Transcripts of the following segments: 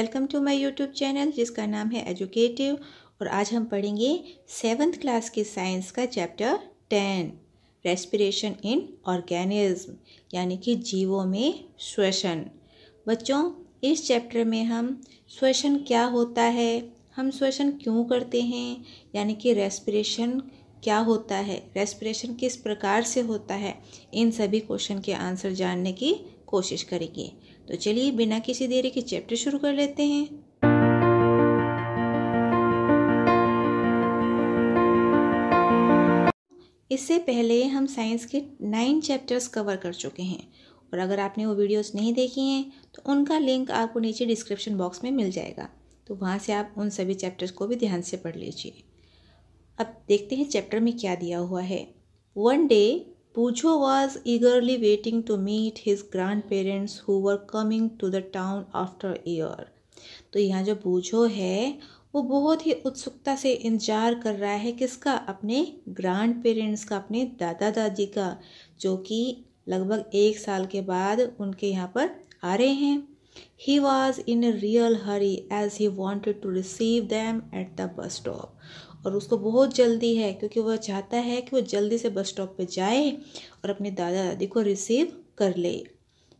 Welcome to my YouTube channel जिसका नाम है एजुकेटिव और आज हम पढ़ेंगे सेवन्थ क्लास के साइंस का chapter ten respiration in organism यानी कि जीवों में श्वसन बच्चों इस चैप्टर में हम श्वसन क्या होता है हम श्वसन क्यों करते हैं यानी कि रेस्पिरेशन क्या होता है रेस्पिरेशन किस प्रकार से होता है इन सभी क्वेश्चन के आंसर जानने की कोशिश करेंगे तो चलिए बिना किसी देरी के चैप्टर शुरू कर लेते हैं इससे पहले हम साइंस के नाइन चैप्टर्स कवर कर चुके हैं और अगर आपने वो वीडियोस नहीं देखी हैं तो उनका लिंक आपको नीचे डिस्क्रिप्शन बॉक्स में मिल जाएगा तो वहाँ से आप उन सभी चैप्टर्स को भी ध्यान से पढ़ लीजिए अब देखते हैं चैप्टर में क्या दिया हुआ है one day Pujo was eagerly waiting to meet his grandparents who were coming to the town after a year. तो यहाँ जो बूझो है वो बहुत ही उत्सुकता से इंतजार कर रहा है किसका अपने ग्रैंड पेरेंट्स का अपने दादा दादी का जो कि लगभग एक साल के बाद उनके यहाँ पर आ रहे हैं he was in real hurry as he wanted to receive them at the bus stop और उसको बहुत जल्दी है क्योंकि वह चाहता है कि वो जल्दी से बस स्टॉप पे जाए और अपने दादा दादी को रिसीव कर ले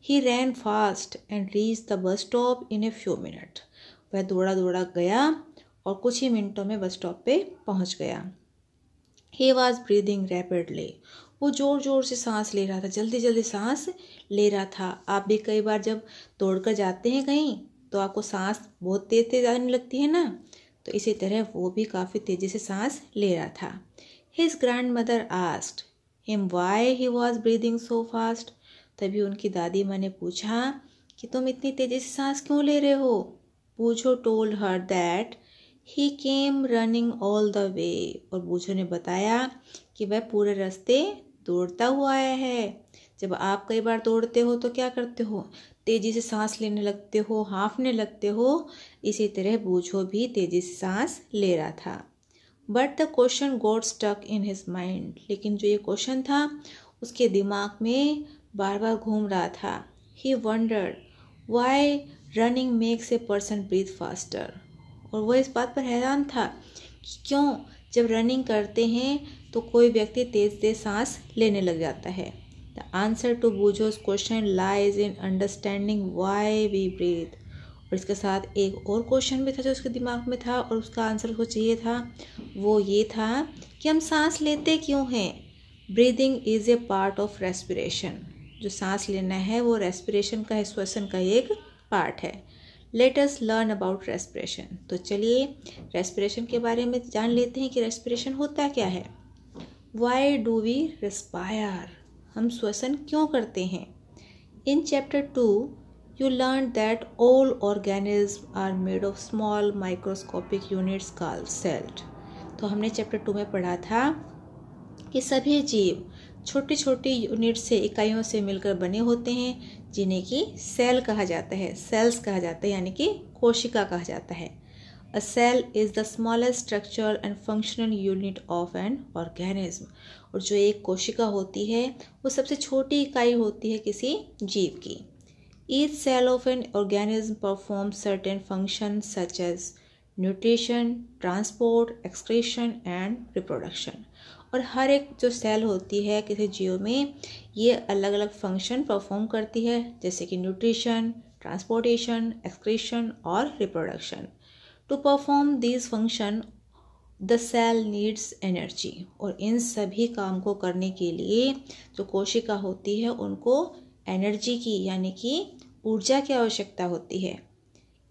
he ran fast and reach the bus stop in a few minute वह दौड़ा दौड़ा गया और कुछ ही मिनटों में बस स्टॉप पे पहुंच गया ही वॉज ब्रीदिंग रैपिडली वो ज़ोर ज़ोर से सांस ले रहा था जल्दी जल्दी सांस ले रहा था आप भी कई बार जब दौड़ कर जाते हैं कहीं तो आपको सांस बहुत तेज़ तेज़ आने लगती है ना तो इसी तरह वो भी काफ़ी तेज़ी से सांस ले रहा था his grand mother asked him why he was breathing so fast तभी उनकी दादी माँ ने पूछा कि तुम इतनी तेज़ी से सांस क्यों ले रहे हो Boojho told her that he came running all the way और बूझो ने बताया कि वह पूरे रास्ते दौड़ता हुआ आया है जब आप कई बार दौड़ते हो तो क्या करते हो तेज़ी से सांस लेने लगते हो हाँफने लगते हो इसी तरह बूझो भी तेजी से सांस ले रहा था but the question got stuck in his mind लेकिन जो ये क्वेश्चन था उसके दिमाग में बार बार घूम रहा था he wonder why running makes a person breathe faster और वह इस बात पर हैरान था कि क्यों जब रनिंग करते हैं तो कोई व्यक्ति तेज तेज सांस लेने लग जाता है the answer to Boojho's question lies in understanding why we breathe और इसके साथ एक और क्वेश्चन भी था जो उसके दिमाग में था और उसका आंसर उसको चाहिए था वो ये था कि हम सांस लेते क्यों हैं breathing is a part of respiration जो सांस लेना है वो रेस्पिरेशन का श्वसन का एक पार्ट है लेटस लर्न अबाउट रेस्पिरेशन तो चलिए रेस्पिरेशन के बारे में जान लेते हैं कि रेस्पिरेशन होता क्या है वाई डू वी रेस्पायर हम श्वसन क्यों करते हैं in chapter two you learn that all organisms are made of small microscopic units called cells तो हमने चैप्टर टू में पढ़ा था कि सभी जीव छोटी छोटी यूनिट से इकाइयों से मिलकर बने होते हैं जिन्हें कि सेल कहा जाता है सेल्स कहा जाता है यानी कि कोशिका कहा जाता है a cell is the smallest structure and functional unit of an organism और जो एक कोशिका होती है वो सबसे छोटी इकाई होती है किसी जीव की Each cell of an organism performs certain functions such as nutrition transport excretion and reproduction और हर एक जो सेल होती है किसी जीव में ये अलग अलग फंक्शन परफॉर्म करती है जैसे कि न्यूट्रिशन ट्रांसपोर्टेशन एक्सक्रेशन और reproduction to perform these function the cell needs energy और इन सभी काम को करने के लिए जो कोशिका होती है उनको एनर्जी की यानी कि ऊर्जा की आवश्यकता होती है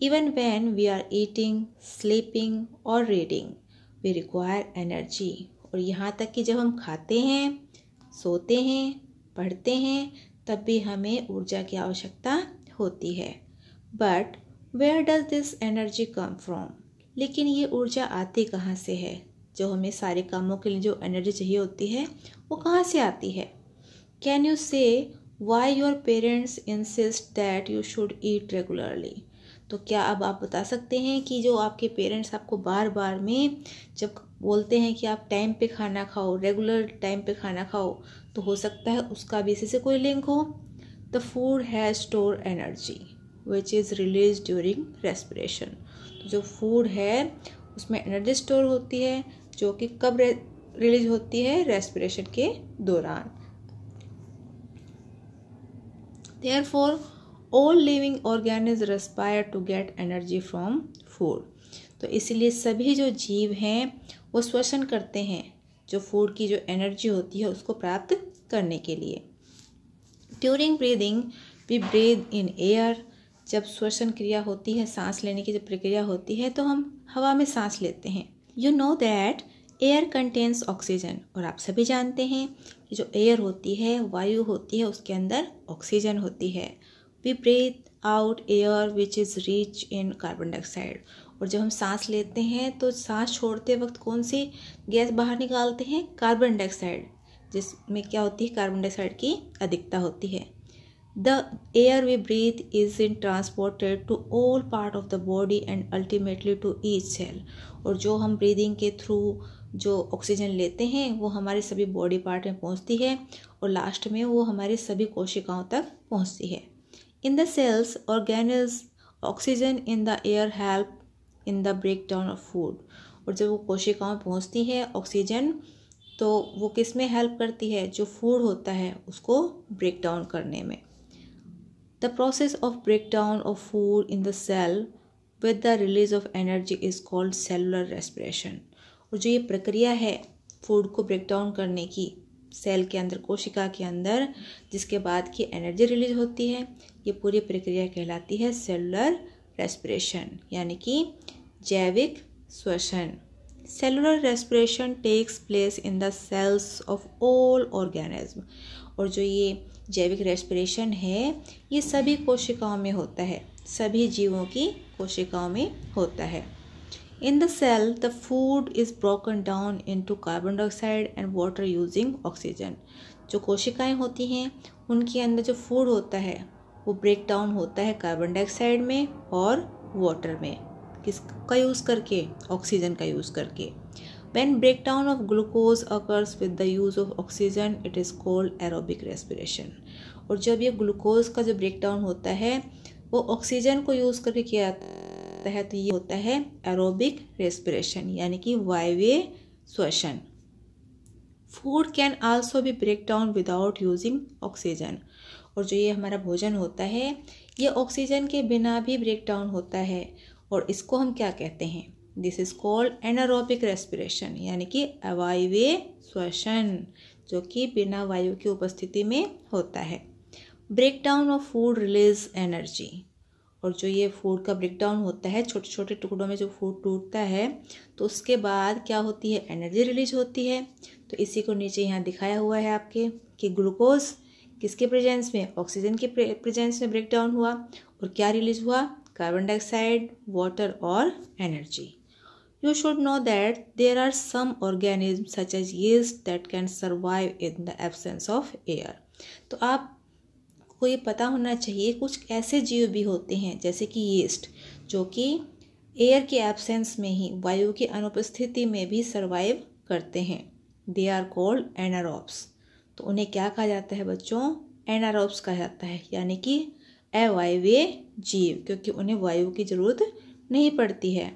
even when we are eating sleeping और रीडिंग वी रिक्वायर एनर्जी और यहाँ तक कि जब हम खाते हैं सोते हैं पढ़ते हैं तब भी हमें ऊर्जा की आवश्यकता होती है but where does this energy come from लेकिन ये ऊर्जा आती कहाँ से है जो हमें सारे कामों के लिए जो एनर्जी चाहिए होती है वो कहाँ से आती है can you say why your parents insist that you should eat regularly तो क्या अब आप बता सकते हैं कि जो आपके पेरेंट्स आपको बार बार में जब बोलते हैं कि आप टाइम पे खाना खाओ रेगुलर टाइम पे खाना खाओ तो हो सकता है उसका भी इसी से कोई लिंक हो the food has store energy which is release during respiration तो जो फूड है उसमें एनर्जी स्टोर होती है जो कि कब रिलीज होती है रेस्पिरेशन के दौरान for all living organism respire to get energy from food तो इसलिए सभी जो जीव हैं वो श्वसन करते हैं जो फूड की जो एनर्जी होती है उसको प्राप्त करने के लिए during breathing we breathe in air जब श्वसन क्रिया होती है सांस लेने की जब प्रक्रिया होती है तो हम हवा में सांस लेते हैं you know that air contains oxygen और आप सभी जानते हैं जो एयर होती है वायु होती है उसके अंदर ऑक्सीजन होती है we breathe out air which is rich in carbon dioxide और जब हम सांस लेते हैं तो सांस छोड़ते वक्त कौन सी गैस बाहर निकालते हैं कार्बन डाइऑक्साइड जिसमें क्या होती है कार्बन डाइऑक्साइड की अधिकता होती है the air we breathe is in transported to all part of the body and ultimately to each cell और जो हम ब्रीदिंग के थ्रू जो ऑक्सीजन लेते हैं वो हमारे सभी बॉडी पार्ट में पहुंचती है और लास्ट में वो हमारे सभी कोशिकाओं तक पहुंचती है in the cells organelles oxygen in the air help in the break down of food और जब वो कोशिकाओं में पहुँचती है ऑक्सीजन तो वो किस में हेल्प करती है जो फूड होता है उसको ब्रेक डाउन करने में the process of break down of food in the cell with the release of energy is called cellular respiration और जो ये प्रक्रिया है फूड को ब्रेक डाउन करने की सेल के अंदर कोशिका के अंदर जिसके बाद की एनर्जी रिलीज होती है ये पूरी प्रक्रिया कहलाती है सेलुलर रेस्पिरेशन यानी कि जैविक श्वसन cellular respiration takes place in the cells of all organism और जो ये जैविक रेस्पिरेशन है ये सभी कोशिकाओं में होता है सभी जीवों की कोशिकाओं में होता है in the cell the food is broken down into carbon dioxide and water using oxygen जो कोशिकाएँ होती हैं उनके अंदर जो फूड होता है वो ब्रेक डाउन होता है कार्बन डाइऑक्साइड में और वाटर में किस का यूज़ करके ऑक्सीजन का यूज़ करके when break down of glucose occurs with the use of oxygen it is called aerobic respiration और जब ये ग्लूकोज का जो ब्रेक डाउन होता है वो ऑक्सीजन को यूज़ करके किया जाता है आता है तो ये होता है एरोबिक रेस्पिरेशन यानी कि वायवे श्वसन फूड कैन आल्सो भी break down without using oxygen और जो ये हमारा भोजन होता है ये ऑक्सीजन के बिना भी ब्रेक डाउन होता है और इसको हम क्या कहते हैं this is called anaerobic respiration यानी कि अवायवे श्वसन जो कि बिना वायु की उपस्थिति में होता है break down of food release energy और जो ये फूड का ब्रेकडाउन होता है छोटे छोटे टुकड़ों में जो फूड टूटता है तो उसके बाद क्या होती है एनर्जी रिलीज होती है तो इसी को नीचे यहाँ दिखाया हुआ है आपके कि ग्लूकोज किसके प्रेजेंस में ऑक्सीजन के प्रेजेंस में ब्रेकडाउन हुआ और क्या रिलीज हुआ कार्बन डाइऑक्साइड वाटर और energy you should know that there are some organism such as yeast that can survive in the absence of air तो आप को ये पता होना चाहिए कुछ ऐसे जीव भी होते हैं जैसे कि येस्ट जो कि एयर के एब्सेंस में ही वायु की अनुपस्थिति में भी सर्वाइव करते हैं दे आर कॉल्ड एनारोब्स तो उन्हें क्या कहा जाता है बच्चों एनारोब्स कहा जाता है यानी कि अवायवीय जीव क्योंकि उन्हें वायु की ज़रूरत नहीं पड़ती है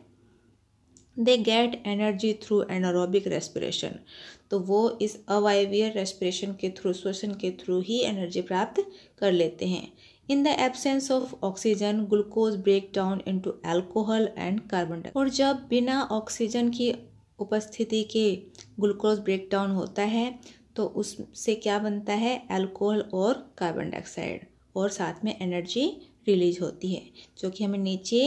they get energy through anaerobic respiration तो वो इस अवायवीय रेस्पिरेशन के थ्रू श्वसन के थ्रू ही एनर्जी प्राप्त कर लेते हैं in the absence of oxygen glucose break down into alcohol and carbon di और जब बिना ऑक्सीजन की उपस्थिति के ग्लूकोज ब्रेक डाउन होता है तो उससे क्या बनता है एल्कोहल और कार्बन डाइऑक्साइड और साथ में एनर्जी रिलीज होती है जो कि हमें नीचे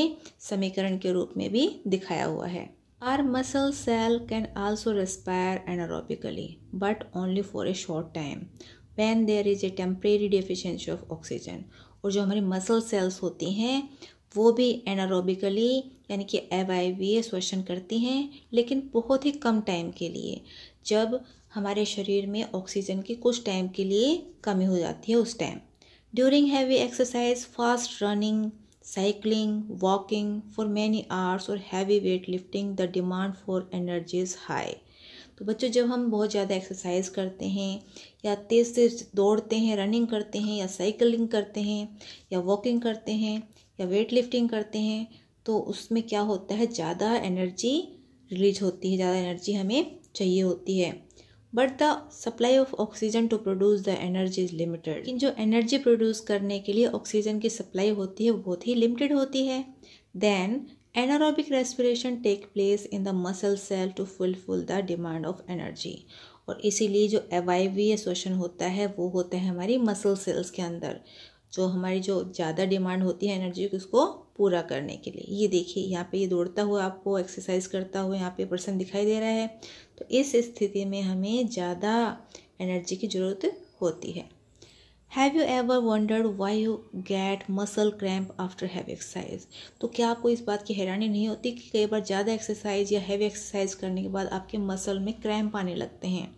समीकरण के रूप में भी दिखाया हुआ है Our muscle cell can also respire anaerobically, but only for a short time when there is a temporary deficiency of oxygen. और जो हमारी मसल सेल्स होती हैं वो भी एनारोबिकली यानी कि वी ए श्वसन करती हैं लेकिन बहुत ही कम टाइम के लिए जब हमारे शरीर में ऑक्सीजन की कुछ टाइम के लिए कमी हो जाती है उस time during heavy exercise fast running cycling walking for many hours और heavy weight lifting the demand for energy is high तो बच्चों जब हम बहुत ज़्यादा एक्सरसाइज करते हैं या तेज़ से दौड़ते हैं रनिंग करते हैं या साइकिलिंग करते हैं या वॉकिंग करते हैं या वेट लिफ्टिंग करते हैं तो उसमें क्या होता है ज़्यादा एनर्जी रिलीज होती है ज़्यादा एनर्जी हमें चाहिए होती है but the supply of oxygen to produce the energy is limited लेकिन जो एनर्जी प्रोड्यूस करने के लिए ऑक्सीजन की सप्लाई होती है बहुत ही लिमिटेड होती है then anaerobic respiration take place in the muscle cell to fulfil the demand of energy और इसीलिए जो एवाइवी शोषण होता है वो होता है हमारी मसल सेल्स के अंदर जो हमारी जो ज़्यादा डिमांड होती है एनर्जी की उसको पूरा करने के लिए ये देखिए यहाँ पे ये दौड़ता हुआ आपको एक्सरसाइज करता हुआ यहाँ पे पर्सन दिखाई दे रहा है तो इस स्थिति में हमें ज़्यादा एनर्जी की ज़रूरत होती है have you ever wondered why you get muscle cramp after heavy exercise तो क्या आपको इस बात की हैरानी नहीं होती कि कई बार ज़्यादा एक्सरसाइज या हैवी एक्सरसाइज करने के बाद आपके मसल में क्रैम्प आने लगते हैं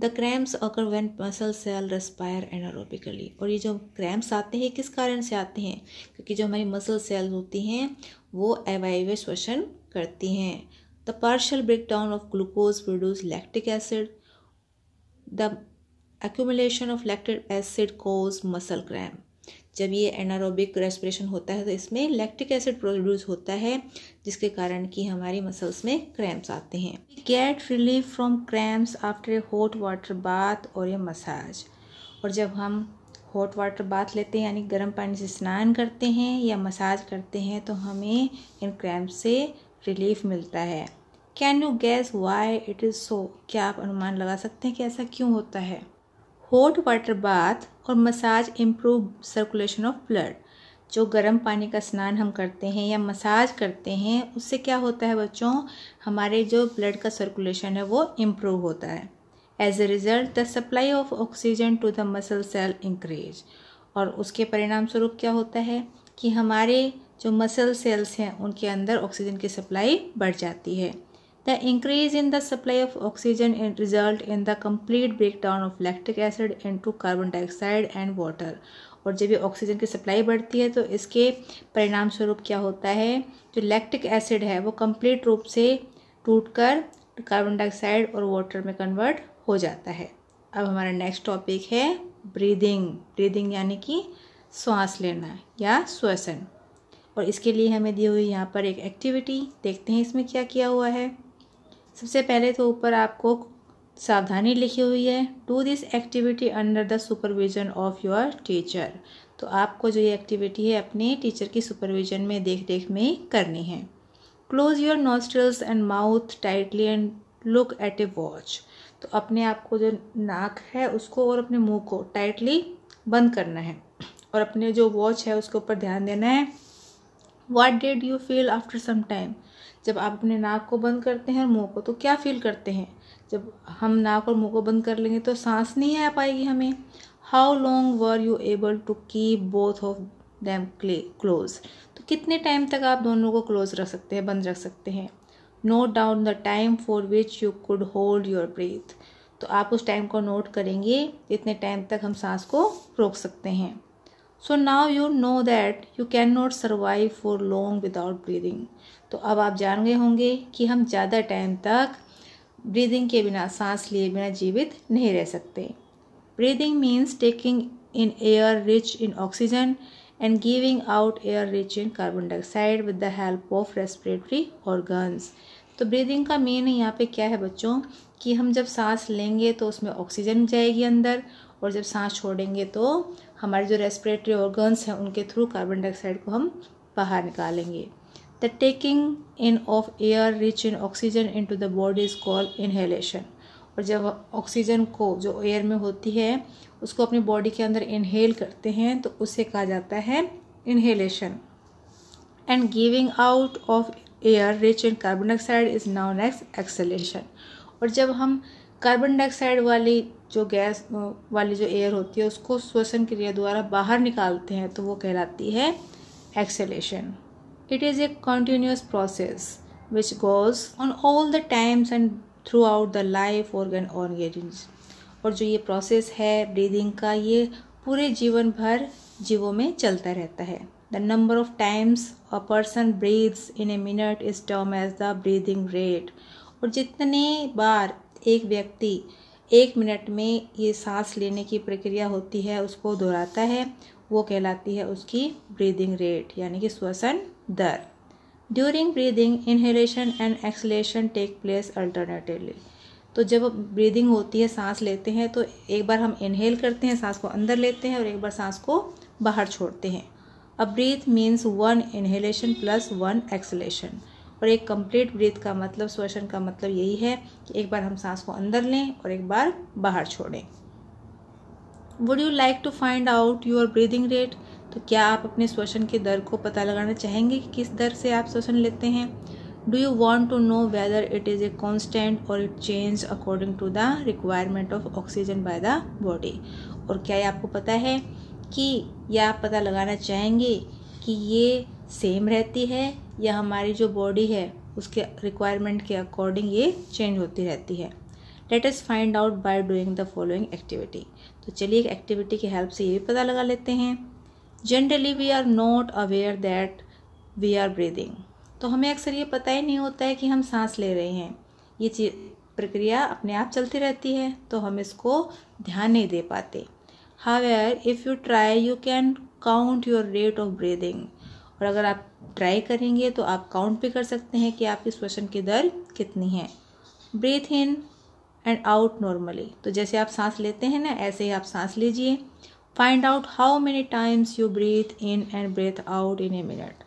the cramps occur when muscle cell respire anaerobically और ये जो क्रैम्स आते हैं किस कारण से आते हैं क्योंकि जो हमारी मसल सेल होती हैं वो एवाइव श्वसन करती हैं the partial breakdown of glucose produce lactic acid the accumulation of lactic acid cause muscle cramp जब ये एनारोबिक रेस्पिरेशन होता है तो इसमें लैक्टिक एसिड प्रोड्यूस होता है जिसके कारण कि हमारी मसल्स में क्रैम्प्स आते हैं get relief from cramps after a hot water bath और ए मसाज और जब हम हॉट वाटर बाथ लेते हैं यानी गर्म पानी से स्नान करते हैं या मसाज करते हैं तो हमें इन क्रैम्प से रिलीफ मिलता है can you guess why it is so क्या आप अनुमान लगा सकते हैं कि ऐसा क्यों होता है हॉट वाटर बाथ और massage improve circulation of blood जो गर्म पानी का स्नान हम करते हैं या मसाज करते हैं उससे क्या होता है बच्चों हमारे जो ब्लड का सर्कुलेशन है वो इम्प्रूव होता है as a result the supply of oxygen to the muscle cell increase और उसके परिणाम स्वरूप क्या होता है कि हमारे जो मसल सेल्स हैं उनके अंदर ऑक्सीजन की सप्लाई बढ़ जाती है The increase in the supply of oxygen result in the complete breakdown of lactic acid into carbon dioxide and water. और जब ये ऑक्सीजन की सप्लाई बढ़ती है तो इसके परिणाम स्वरूप क्या होता है जो लैक्टिक एसिड है वो कंप्लीट रूप से टूटकर कार्बन डाइऑक्साइड और वाटर में कन्वर्ट हो जाता है अब हमारा नेक्स्ट टॉपिक है ब्रीदिंग ब्रीदिंग यानी कि श्वास लेना या श्वसन और इसके लिए हमें दी हुई यहाँ पर एक एक्टिविटी देखते हैं इसमें क्या किया हुआ है सबसे पहले तो ऊपर आपको सावधानी लिखी हुई है do this activity under the supervision of your teacher तो आपको जो ये एक्टिविटी है अपने टीचर की सुपरविजन में देख रेख में करनी है close your nostrils and mouth tightly and look at a watch तो अपने आप को जो नाक है उसको और अपने मुंह को टाइटली बंद करना है और अपने जो वॉच है उसके ऊपर ध्यान देना है what did you feel after some time जब आप अपने नाक को बंद करते हैं और मुंह को तो क्या फील करते हैं जब हम नाक और मुंह को बंद कर लेंगे तो सांस नहीं आ पाएगी हमें how long were you able to keep both of them close close तो कितने टाइम तक आप दोनों को क्लोज रख सकते हैं बंद रख सकते हैं note down the time for which you could hold your breath तो आप उस टाइम को नोट करेंगे इतने टाइम तक हम सांस को रोक सकते हैं so now you know that you cannot survive for long without breathing तो अब आप जान गए होंगे कि हम ज़्यादा टाइम तक ब्रीदिंग के बिना सांस लिए बिना जीवित नहीं रह सकते breathing means taking in air rich in oxygen and giving out air rich in carbon dioxide with the help of respiratory organs तो ब्रीदिंग का मेन यहाँ पे क्या है बच्चों कि हम जब सांस लेंगे तो उसमें ऑक्सीजन जाएगी अंदर और जब सांस छोड़ेंगे तो हमारे जो रेस्पिरेटरी ऑर्गन्स हैं उनके थ्रू कार्बन डाइऑक्साइड को हम बाहर निकालेंगे The taking in of air rich in oxygen into the body is called inhalation. और जब ऑक्सीजन को जो एयर में होती है उसको अपनी बॉडी के अंदर इनहेल करते हैं तो उसे कहा जाता है inhalation and giving out of air rich in carbon dioxide is known ex exhalation और जब हम कार्बन डाइऑक्साइड वाली जो गैस वाली जो एयर होती है उसको श्वसन क्रिया द्वारा बाहर निकालते हैं तो वो कहलाती है exhalation It is a continuous process which goes on all the times and throughout the life organs और जो ये प्रोसेस है ब्रीदिंग का ये पूरे जीवन भर जीवों में चलता रहता है the number of times a person breathes in a minute is termed as the breathing rate और जितने बार एक व्यक्ति एक मिनट में ये सांस लेने की प्रक्रिया होती है उसको दोहराता है वो कहलाती है उसकी ब्रीदिंग रेट यानी कि श्वसन दर during breathing inhalation and exhalation take place alternatively तो जब ब्रीदिंग होती है सांस लेते हैं तो एक बार हम इनहेल करते हैं सांस को अंदर लेते हैं और एक बार सांस को बाहर छोड़ते हैं a breath means one inhalation plus one exhalation और एक कंप्लीट ब्रीथ का मतलब श्वसन का मतलब यही है कि एक बार हम सांस को अंदर लें और एक बार बाहर छोड़ें would you like to find out your breathing rate तो क्या आप अपने श्वसन के दर को पता लगाना चाहेंगे कि किस दर से आप श्वसन लेते हैं do you want to know whether it is a constant or it change according to the requirement of oxygen by the body और क्या ये आपको पता है कि यह आप पता लगाना चाहेंगे कि ये सेम रहती है या हमारी जो बॉडी है उसके रिक्वायरमेंट के अकॉर्डिंग ये चेंज होती रहती है let's find out by doing the following activity तो चलिए एक एक्टिविटी की हेल्प से ये भी पता लगा लेते हैं generally we are not aware that we are breathing तो हमें अक्सर ये पता ही नहीं होता है कि हम सांस ले रहे हैं ये चीज प्रक्रिया अपने आप चलती रहती है तो हम इसको ध्यान नहीं दे पाते however if you try you can count your rate of breathing और अगर आप ट्राई करेंगे तो आप काउंट भी कर सकते हैं कि आपकी श्वसन की दर कितनी है breathe in and out normally तो जैसे आप सांस लेते हैं ना ऐसे ही आप सांस लीजिए find out how many times you breathe in and breathe out in a minute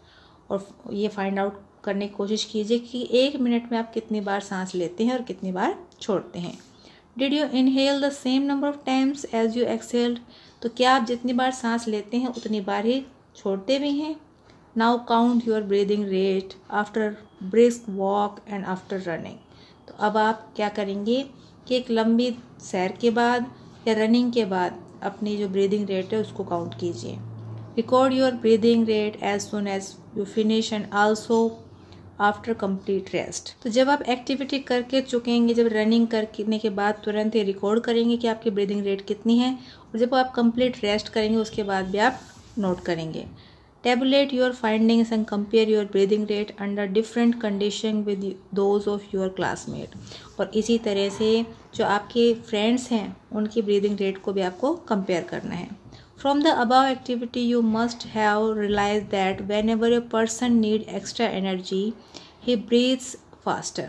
और ये फाइंड आउट करने की कोशिश कीजिए कि एक मिनट में आप कितनी बार सांस लेते हैं और कितनी बार छोड़ते हैं did you inhale the same number of times as you exhaled तो क्या आप जितनी बार सांस लेते हैं उतनी बार ही छोड़ते भी हैं now count your breathing rate after brisk walk and after running तो अब आप क्या करेंगे कि एक लंबी सैर के बाद या रनिंग के बाद अपनी जो ब्रीदिंग रेट है उसको काउंट कीजिए record your breathing rate as soon as you finish and also after complete rest तो जब आप एक्टिविटी करके चुकेंगे जब रनिंग करने के बाद तुरंत ही रिकॉर्ड करेंगे कि आपकी ब्रीदिंग रेट कितनी है और जब आप कंप्लीट रेस्ट करेंगे उसके बाद भी आप नोट करेंगे Tabulate your findings and compare your breathing rate under different condition with those of your classmate. और इसी तरह से जो आपके friends हैं उनकी breathing rate को भी आपको compare करना है From the above activity, you must have realized that whenever a person need extra energy, he breathes faster.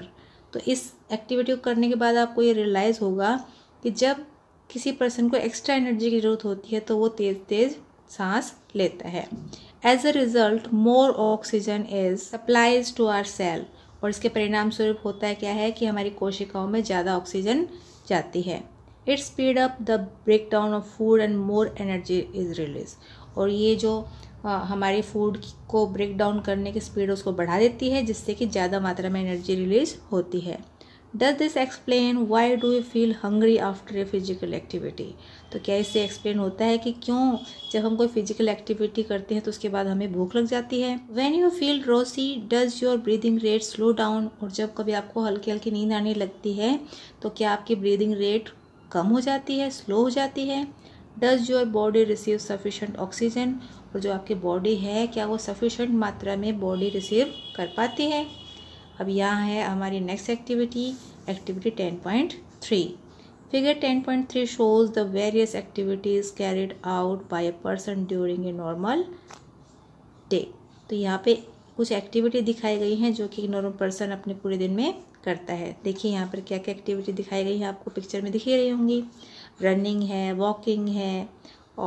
तो इस activity को करने के बाद आपको ये realize होगा कि जब किसी person को extra energy की ज़रूरत होती है तो वो तेज़ तेज़ सांस लेता है as a result more oxygen is supplies to our cell और इसके परिणाम स्वरूप होता है क्या है कि हमारी कोशिकाओं में ज़्यादा ऑक्सीजन जाती है it speed up the break down of food and more energy is release और ये जो आ, हमारी फूड को ब्रेक डाउन करने की स्पीड उसको बढ़ा देती है जिससे कि ज़्यादा मात्रा में एनर्जी रिलीज होती है does this explain why do you feel hungry after a physical activity तो क्या इससे एक्सप्लेन होता है कि क्यों जब हम कोई फिजिकल एक्टिविटी करते हैं तो उसके बाद हमें भूख लग जाती है when you feel drowsy does your breathing rate slow down और जब कभी आपको हल्की हल्की नींद आने लगती है तो क्या आपकी ब्रीदिंग रेट कम हो जाती है स्लो हो जाती है does your body receive sufficient oxygen और जो आपकी बॉडी है क्या वो सफिशेंट मात्रा में बॉडी रिसीव कर पाती है अब यहाँ है हमारी next activity activity ten point three figure ten point three shows the various activities carried out by a person during a normal day तो यहाँ पे कुछ एक्टिविटी दिखाई गई हैं जो कि नॉर्मल पर्सन अपने पूरे दिन में करता है देखिए यहाँ पर क्या क्या एक्टिविटी दिखाई गई है आपको पिक्चर में दिखी रही होंगी रनिंग है वॉकिंग है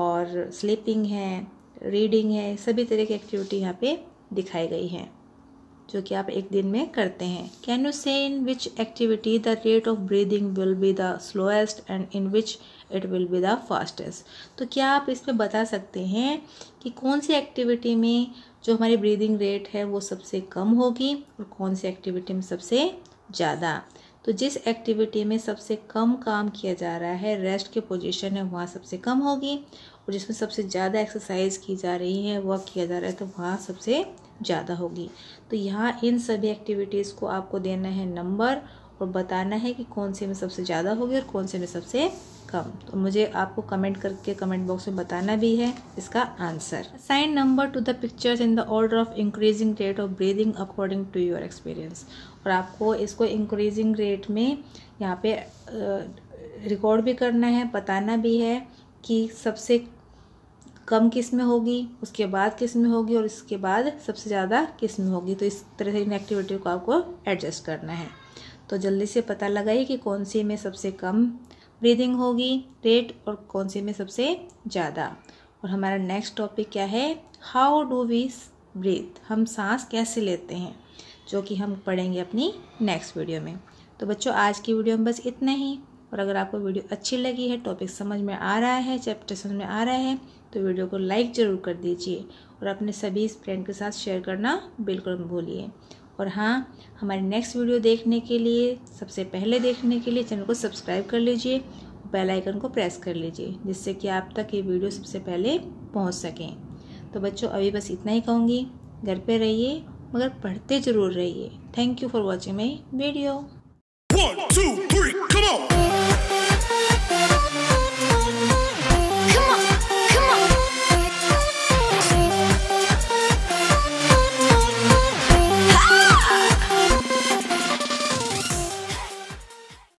और स्लीपिंग है रीडिंग है सभी तरह की एक्टिविटी यहाँ पे दिखाई गई हैं जो कि आप एक दिन में करते हैं can you say in which activity the rate of breathing will be the slowest and in which it will be the fastest तो क्या आप इसमें बता सकते हैं कि कौन सी एक्टिविटी में जो हमारी ब्रीदिंग रेट है वो सबसे कम होगी और कौन सी एक्टिविटी में सबसे ज़्यादा तो जिस एक्टिविटी में सबसे कम काम किया जा रहा है रेस्ट के पोजीशन है वहाँ सबसे कम होगी और जिसमें सबसे ज़्यादा एक्सरसाइज की जा रही है वह किया जा रहा है तो वहाँ सबसे ज़्यादा होगी तो यहाँ इन सभी एक्टिविटीज़ को आपको देना है नंबर और बताना है कि कौन से में सबसे ज़्यादा होगी और कौन से में सबसे कम तो मुझे आपको कमेंट करके कमेंट बॉक्स में बताना भी है इसका answer sign number to the pictures in the order of increasing rate of breathing according to your experience और आपको इसको इंक्रीजिंग रेट में यहाँ पे रिकॉर्ड भी करना है बताना भी है कि सबसे कम किस में होगी उसके बाद किस में होगी और इसके बाद सबसे ज़्यादा किस में होगी तो इस तरह से इन एक्टिविटी को आपको एडजस्ट करना है तो जल्दी से पता लगाइए कि कौन सी में सबसे कम ब्रीदिंग होगी रेट और कौन सी में सबसे ज़्यादा और हमारा नेक्स्ट टॉपिक क्या है हाउ डू वी ब्रीथ हम सांस कैसे लेते हैं जो कि हम पढ़ेंगे अपनी नेक्स्ट वीडियो में तो बच्चों आज की वीडियो में बस इतना ही और अगर आपको वीडियो अच्छी लगी है टॉपिक समझ में आ रहा है चैप्टर समझ में आ रहा है तो वीडियो को लाइक ज़रूर कर दीजिए और अपने सभी फ्रेंड के साथ शेयर करना बिल्कुल भूलिए और हाँ हमारे नेक्स्ट वीडियो देखने के लिए सबसे पहले देखने के लिए चैनल को सब्सक्राइब कर लीजिए बेल आइकन को प्रेस कर लीजिए जिससे कि आप तक ये वीडियो सबसे पहले पहुंच सकें तो बच्चों अभी बस इतना ही कहूँगी घर पे रहिए मगर पढ़ते ज़रूर रहिए thank you for watching my video One, two.